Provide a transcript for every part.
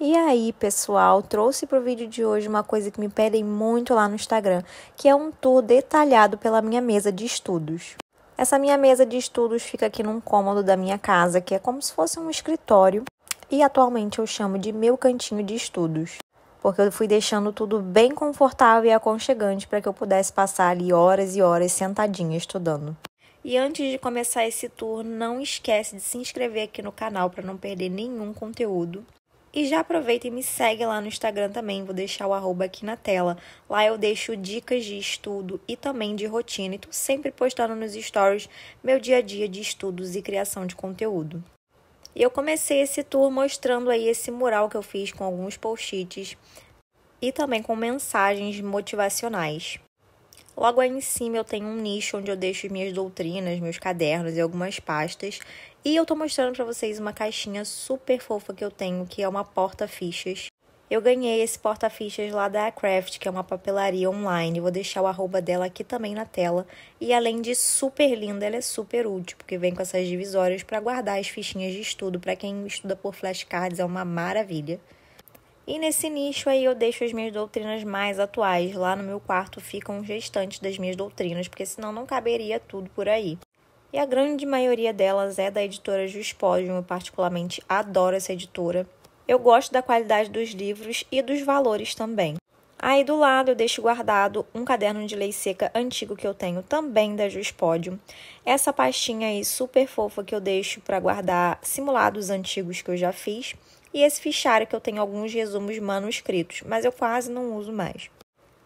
E aí, pessoal, trouxe para o vídeo de hoje uma coisa que me pedem muito lá no Instagram, que é um tour detalhado pela minha mesa de estudos. Essa minha mesa de estudos fica aqui num cômodo da minha casa, que é como se fosse um escritório, e atualmente eu chamo de meu cantinho de estudos, porque eu fui deixando tudo bem confortável e aconchegante para que eu pudesse passar ali horas e horas sentadinha estudando. E antes de começar esse tour, não esquece de se inscrever aqui no canal para não perder nenhum conteúdo. E já aproveita e me segue lá no Instagram também, vou deixar o arroba aqui na tela. Lá eu deixo dicas de estudo e também de rotina. E tô sempre postando nos stories meu dia a dia de estudos e criação de conteúdo. E eu comecei esse tour mostrando aí esse mural que eu fiz com alguns post-its e também com mensagens motivacionais. Logo aí em cima eu tenho um nicho onde eu deixo minhas doutrinas, meus cadernos e algumas pastas. E eu tô mostrando para vocês uma caixinha super fofa que eu tenho, que é uma porta-fichas. Eu ganhei esse porta-fichas lá da Craft, que é uma papelaria online. Vou deixar o arroba dela aqui também na tela. E além de super linda, ela é super útil, porque vem com essas divisórias para guardar as fichinhas de estudo. Para quem estuda por flashcards, é uma maravilha. E nesse nicho aí eu deixo as minhas doutrinas mais atuais. Lá no meu quarto ficam um restantes das minhas doutrinas, porque senão não caberia tudo por aí. E a grande maioria delas é da editora Juspódium, eu particularmente adoro essa editora. Eu gosto da qualidade dos livros e dos valores também. Aí do lado eu deixo guardado um caderno de lei seca antigo que eu tenho também da Juspódio. Essa pastinha aí super fofa que eu deixo para guardar simulados antigos que eu já fiz e esse fichário que eu tenho alguns resumos manuscritos, mas eu quase não uso mais.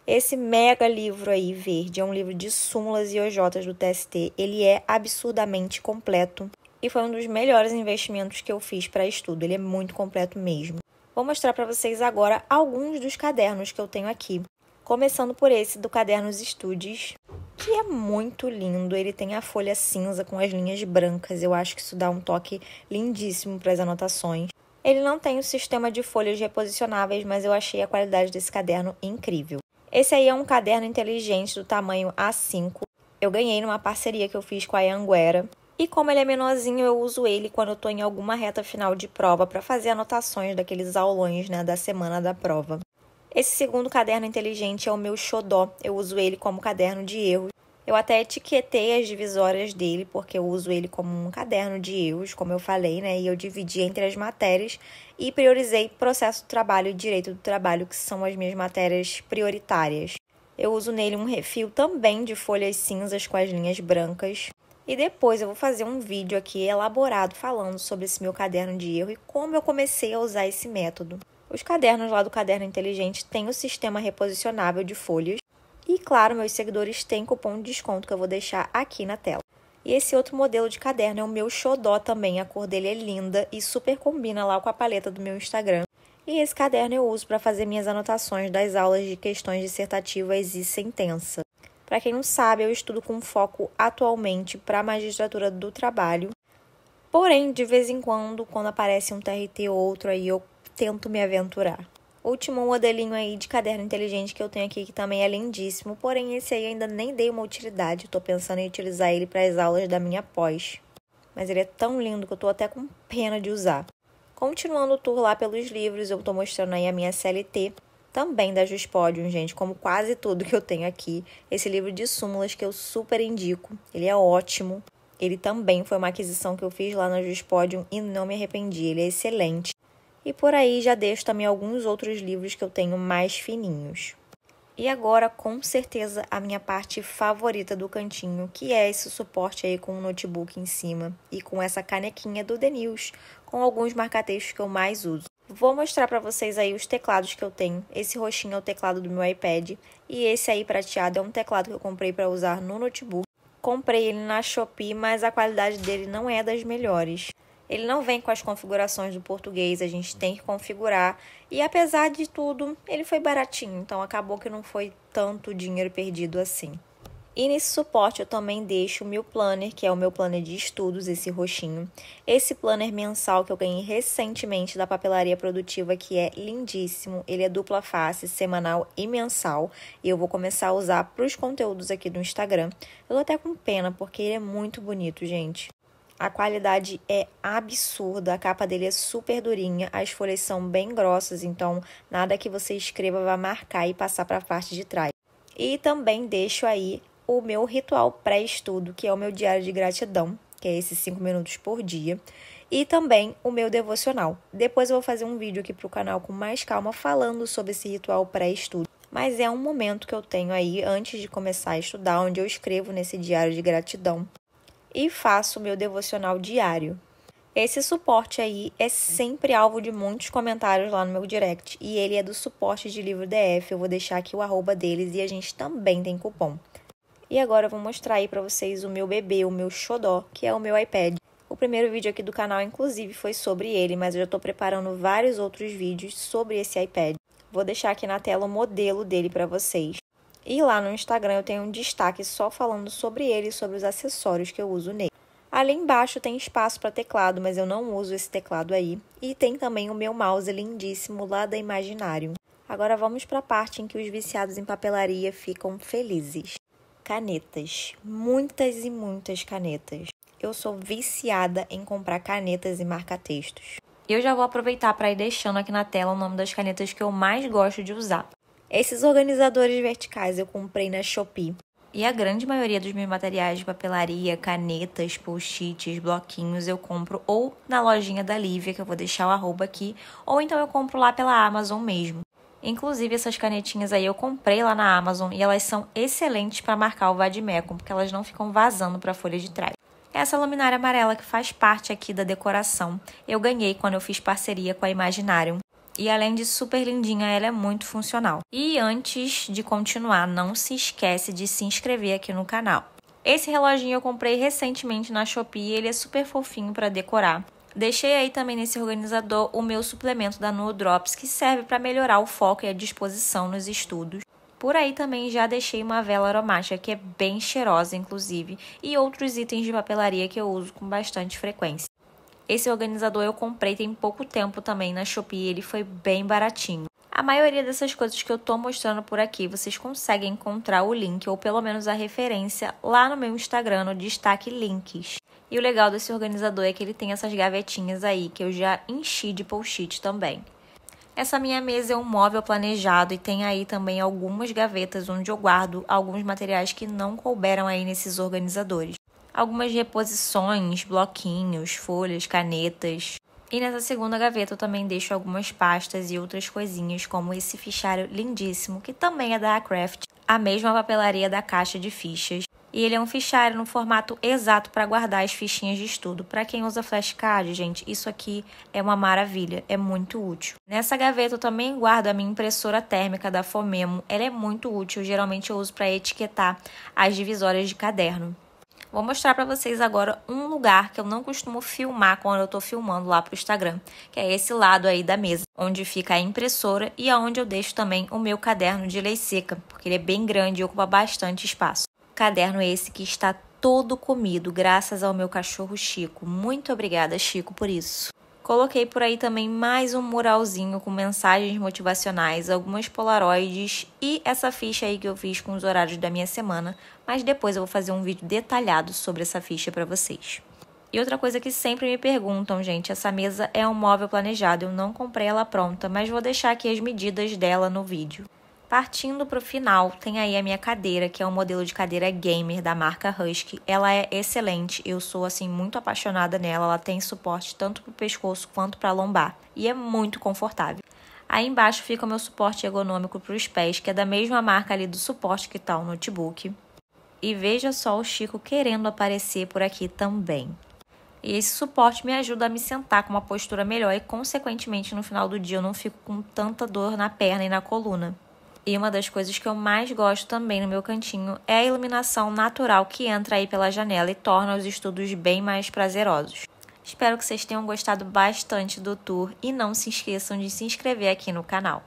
Esse mega livro aí, verde, é um livro de súmulas e OJs do TST. Ele é absurdamente completo e foi um dos melhores investimentos que eu fiz para estudo. Ele é muito completo mesmo. Vou mostrar para vocês agora alguns dos cadernos que eu tenho aqui. Começando por esse do Cadernos Estudes, que é muito lindo. Ele tem a folha cinza com as linhas brancas. Eu acho que isso dá um toque lindíssimo para as anotações. Ele não tem o um sistema de folhas reposicionáveis, mas eu achei a qualidade desse caderno incrível. Esse aí é um caderno inteligente do tamanho A5. Eu ganhei numa parceria que eu fiz com a Anguera. E como ele é menorzinho, eu uso ele quando eu estou em alguma reta final de prova para fazer anotações daqueles aulões né, da semana da prova. Esse segundo caderno inteligente é o meu xodó. Eu uso ele como caderno de erros. Eu até etiquetei as divisórias dele, porque eu uso ele como um caderno de erros, como eu falei, né? E eu dividi entre as matérias e priorizei processo do trabalho e direito do trabalho, que são as minhas matérias prioritárias. Eu uso nele um refil também de folhas cinzas com as linhas brancas. E depois eu vou fazer um vídeo aqui elaborado falando sobre esse meu caderno de erro e como eu comecei a usar esse método. Os cadernos lá do Caderno Inteligente têm o sistema reposicionável de folhas, e claro, meus seguidores têm cupom de desconto que eu vou deixar aqui na tela. E esse outro modelo de caderno é o meu xodó também, a cor dele é linda e super combina lá com a paleta do meu Instagram. E esse caderno eu uso para fazer minhas anotações das aulas de questões dissertativas e sentença. Para quem não sabe, eu estudo com foco atualmente para a magistratura do trabalho. Porém, de vez em quando, quando aparece um TRT ou outro aí, eu tento me aventurar. Último modelinho aí de caderno inteligente que eu tenho aqui, que também é lindíssimo, porém esse aí ainda nem dei uma utilidade. Estou pensando em utilizar ele para as aulas da minha pós. Mas ele é tão lindo que eu estou até com pena de usar. Continuando o tour lá pelos livros, eu estou mostrando aí a minha CLT, também da Juspodium, gente, como quase tudo que eu tenho aqui. Esse livro de súmulas que eu super indico, ele é ótimo. Ele também foi uma aquisição que eu fiz lá na Juspodium e não me arrependi, ele é excelente. E por aí já deixo também alguns outros livros que eu tenho mais fininhos. E agora, com certeza, a minha parte favorita do cantinho, que é esse suporte aí com o notebook em cima e com essa canequinha do The News, com alguns marcatextos que eu mais uso. Vou mostrar para vocês aí os teclados que eu tenho. Esse roxinho é o teclado do meu iPad e esse aí prateado é um teclado que eu comprei para usar no notebook. Comprei ele na Shopee, mas a qualidade dele não é das melhores. Ele não vem com as configurações do português, a gente tem que configurar. E apesar de tudo, ele foi baratinho, então acabou que não foi tanto dinheiro perdido assim. E nesse suporte eu também deixo o meu planner, que é o meu planner de estudos, esse roxinho. Esse planner mensal que eu ganhei recentemente da papelaria produtiva, que é lindíssimo. Ele é dupla face, semanal e mensal. E eu vou começar a usar para os conteúdos aqui do Instagram. Eu tô até com pena, porque ele é muito bonito, gente. A qualidade é absurda, a capa dele é super durinha, as folhas são bem grossas, então nada que você escreva vai marcar e passar para a parte de trás. E também deixo aí o meu ritual pré-estudo, que é o meu diário de gratidão, que é esses 5 minutos por dia, e também o meu devocional. Depois eu vou fazer um vídeo aqui para o canal com mais calma falando sobre esse ritual pré-estudo. Mas é um momento que eu tenho aí antes de começar a estudar, onde eu escrevo nesse diário de gratidão e faço meu devocional diário. Esse suporte aí é sempre alvo de muitos comentários lá no meu direct e ele é do suporte de livro DF. Eu vou deixar aqui o arroba deles e a gente também tem cupom. E agora eu vou mostrar aí para vocês o meu bebê, o meu xodó, que é o meu iPad. O primeiro vídeo aqui do canal, inclusive, foi sobre ele, mas eu já estou preparando vários outros vídeos sobre esse iPad. Vou deixar aqui na tela o modelo dele para vocês. E lá no Instagram eu tenho um destaque só falando sobre ele e sobre os acessórios que eu uso nele. Ali embaixo tem espaço para teclado, mas eu não uso esse teclado aí. E tem também o meu mouse lindíssimo lá da Imaginário. Agora vamos para a parte em que os viciados em papelaria ficam felizes. Canetas. Muitas e muitas canetas. Eu sou viciada em comprar canetas e marca-textos. Eu já vou aproveitar para ir deixando aqui na tela o nome das canetas que eu mais gosto de usar. Esses organizadores verticais eu comprei na Shopee. E a grande maioria dos meus materiais de papelaria, canetas, post-its, bloquinhos, eu compro ou na lojinha da Lívia, que eu vou deixar o arroba aqui, ou então eu compro lá pela Amazon mesmo. Inclusive, essas canetinhas aí eu comprei lá na Amazon e elas são excelentes para marcar o vademecum, porque elas não ficam vazando para a folha de trás. É essa luminária amarela que faz parte aqui da decoração, eu ganhei quando eu fiz parceria com a Imaginarium, e além de super lindinha, ela é muito funcional. E antes de continuar, não se esquece de se inscrever aqui no canal. Esse reloginho eu comprei recentemente na Shopee, ele é super fofinho para decorar. Deixei aí também nesse organizador o meu suplemento da Nuo Drops, que serve para melhorar o foco e a disposição nos estudos. Por aí também já deixei uma vela aromática, que é bem cheirosa, inclusive, e outros itens de papelaria que eu uso com bastante frequência. Esse organizador eu comprei tem pouco tempo também na Shopee, ele foi bem baratinho. A maioria dessas coisas que eu tô mostrando por aqui, vocês conseguem encontrar o link ou pelo menos a referência lá no meu Instagram, no destaque links. E o legal desse organizador é que ele tem essas gavetinhas aí que eu já enchi de post-it também. Essa minha mesa é um móvel planejado e tem aí também algumas gavetas onde eu guardo alguns materiais que não couberam aí nesses organizadores algumas reposições, bloquinhos, folhas, canetas. E nessa segunda gaveta eu também deixo algumas pastas e outras coisinhas, como esse fichário lindíssimo, que também é da Craft, a mesma papelaria da caixa de fichas. E ele é um fichário no formato exato para guardar as fichinhas de estudo. Para quem usa flashcard, gente, isso aqui é uma maravilha, é muito útil. Nessa gaveta eu também guardo a minha impressora térmica da Fomemo. Ela é muito útil, geralmente eu uso para etiquetar as divisórias de caderno. Vou mostrar para vocês agora um lugar que eu não costumo filmar quando eu estou filmando lá para o Instagram, que é esse lado aí da mesa, onde fica a impressora e aonde é eu deixo também o meu caderno de lei seca, porque ele é bem grande e ocupa bastante espaço. O caderno é esse que está todo comido, graças ao meu cachorro Chico. Muito obrigada, Chico, por isso. Coloquei por aí também mais um muralzinho com mensagens motivacionais, algumas polaroides e essa ficha aí que eu fiz com os horários da minha semana, mas depois eu vou fazer um vídeo detalhado sobre essa ficha para vocês. E outra coisa que sempre me perguntam, gente, essa mesa é um móvel planejado, eu não comprei ela pronta, mas vou deixar aqui as medidas dela no vídeo. Partindo para o final, tem aí a minha cadeira, que é um modelo de cadeira gamer da marca Husky. Ela é excelente, eu sou assim muito apaixonada nela. Ela tem suporte tanto para o pescoço quanto para a lombar e é muito confortável. Aí embaixo fica o meu suporte ergonômico para os pés, que é da mesma marca ali do suporte que está o notebook. E veja só o Chico querendo aparecer por aqui também. E esse suporte me ajuda a me sentar com uma postura melhor e, consequentemente, no final do dia eu não fico com tanta dor na perna e na coluna. E uma das coisas que eu mais gosto também no meu cantinho é a iluminação natural que entra aí pela janela e torna os estudos bem mais prazerosos. Espero que vocês tenham gostado bastante do tour e não se esqueçam de se inscrever aqui no canal.